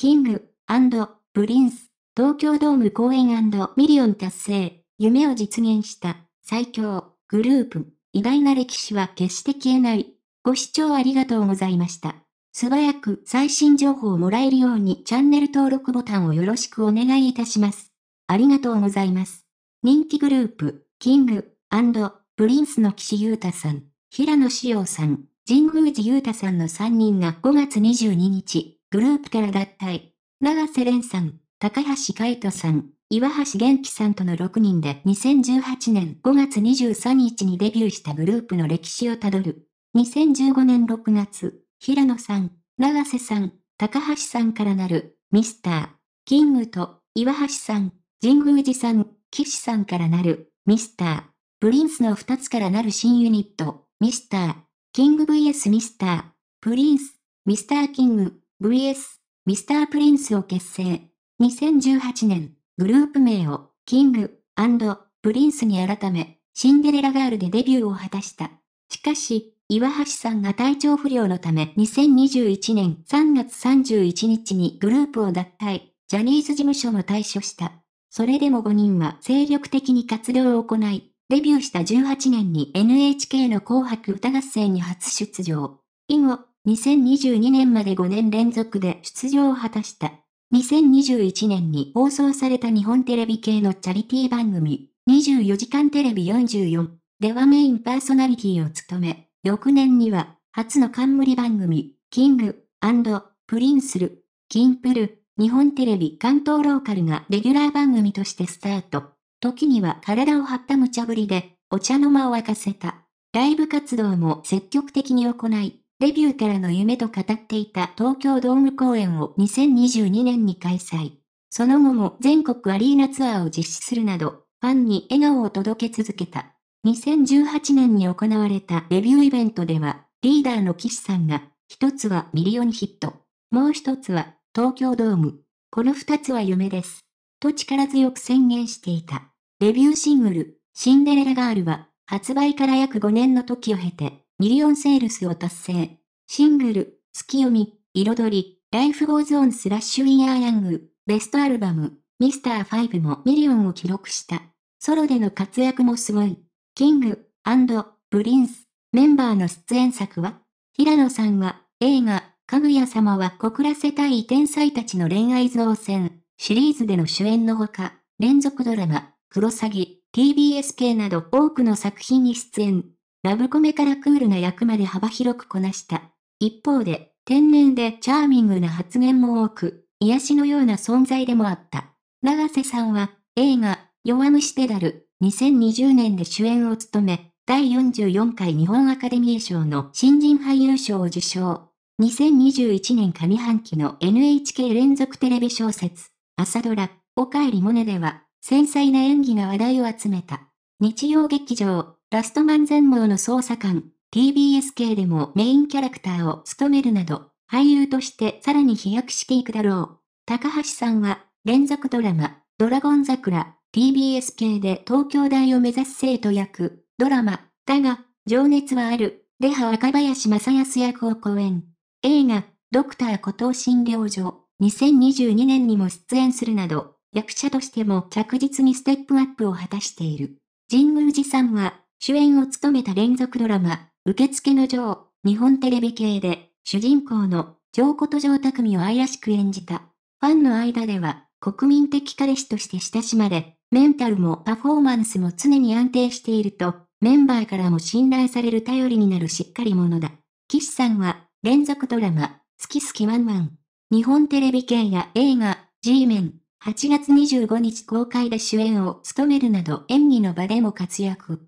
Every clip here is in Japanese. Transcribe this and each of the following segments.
キング、プリンス、東京ドーム公演ミリオン達成、夢を実現した、最強、グループ、偉大な歴史は決して消えない。ご視聴ありがとうございました。素早く最新情報をもらえるようにチャンネル登録ボタンをよろしくお願いいたします。ありがとうございます。人気グループ、キング、プリンスの岸優太さん、平野紫耀さん、神宮寺優太さんの3人が5月22日、グループから脱退。長瀬廉さん、高橋海人さん、岩橋元気さんとの6人で2018年5月23日にデビューしたグループの歴史をたどる。2015年6月、平野さん、長瀬さん、高橋さんからなる、ミスター、キングと、岩橋さん、神宮寺さん、岸さんからなる、ミスター、プリンスの2つからなる新ユニット、ミスター、キング VS ミスター、プリンス、ミスターキング。vs ミスタープリンスを結成。2018年、グループ名をキングプリンスに改め、シンデレラガールでデビューを果たした。しかし、岩橋さんが体調不良のため2021年3月31日にグループを脱退、ジャニーズ事務所も退所した。それでも5人は精力的に活動を行い、デビューした18年に NHK の紅白歌合戦に初出場。以後、2022年まで5年連続で出場を果たした。2021年に放送された日本テレビ系のチャリティー番組、24時間テレビ44ではメインパーソナリティを務め、翌年には初の冠番組、キングプリンスル、キンプル、日本テレビ関東ローカルがレギュラー番組としてスタート。時には体を張った無茶ぶりで、お茶の間を沸かせた。ライブ活動も積極的に行い、デビューからの夢と語っていた東京ドーム公演を2022年に開催。その後も全国アリーナツアーを実施するなど、ファンに笑顔を届け続けた。2018年に行われたデビューイベントでは、リーダーの岸さんが、一つはミリオンヒット、もう一つは東京ドーム。この二つは夢です。と力強く宣言していた。デビューシングル、シンデレラガールは、発売から約5年の時を経て、ミリオンセールスを達成。シングル、月読み、彩り、ライフゴーズオンスラッシュイヤーヤング、ベストアルバム、ミスター5もミリオンを記録した。ソロでの活躍もすごい。キング、プリンス、メンバーの出演作は平野さんは、映画、かぐや様は告らせたい天才たちの恋愛造船、シリーズでの主演のほか、連続ドラマ、クロサギ、TBS 系など多くの作品に出演。ラブコメからクールな役まで幅広くこなした。一方で、天然でチャーミングな発言も多く、癒しのような存在でもあった。長瀬さんは、映画、弱虫ペダル、2020年で主演を務め、第44回日本アカデミー賞の新人俳優賞を受賞。2021年上半期の NHK 連続テレビ小説、朝ドラ、おかえりモネでは、繊細な演技が話題を集めた。日曜劇場、ラストマン全盲の捜査官、TBS 系でもメインキャラクターを務めるなど、俳優としてさらに飛躍していくだろう。高橋さんは、連続ドラマ、ドラゴン桜、TBS 系で東京大を目指す生徒役、ドラマ、だが、情熱はある、レハ若林正康役を講演。映画、ドクター古藤診療所、2022年にも出演するなど、役者としても着実にステップアップを果たしている。神宮寺さんは、主演を務めた連続ドラマ、受付の女王、日本テレビ系で、主人公の、上こと上匠を愛らしく演じた。ファンの間では、国民的彼氏として親しまれ、メンタルもパフォーマンスも常に安定していると、メンバーからも信頼される頼りになるしっかり者だ。岸さんは、連続ドラマ、好き好きワンワン。日本テレビ系や映画、G メン、8月25日公開で主演を務めるなど演技の場でも活躍。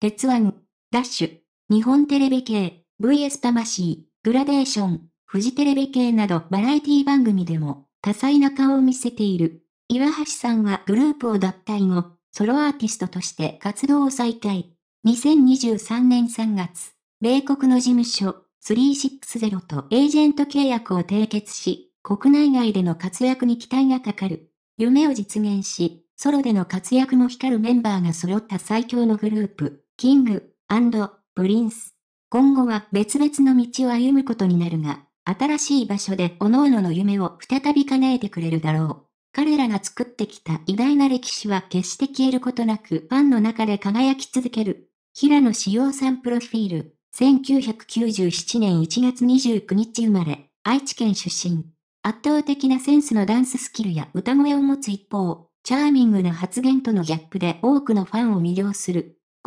鉄腕、ダッシュ、日本テレビ系、VS 魂、グラデーション、フジテレビ系などバラエティ番組でも多彩な顔を見せている。岩橋さんはグループを脱退後、ソロアーティストとして活動を再開。2023年3月、米国の事務所360とエージェント契約を締結し、国内外での活躍に期待がかかる。夢を実現し、ソロでの活躍も光るメンバーが揃った最強のグループ。キング、プリンス。今後は別々の道を歩むことになるが、新しい場所で各々の夢を再び叶えてくれるだろう。彼らが作ってきた偉大な歴史は決して消えることなくファンの中で輝き続ける。平野志陽さんプロフィール。1997年1月29日生まれ、愛知県出身。圧倒的なセンスのダンススキルや歌声を持つ一方、チャーミングな発言とのギャップで多くのファンを魅了する。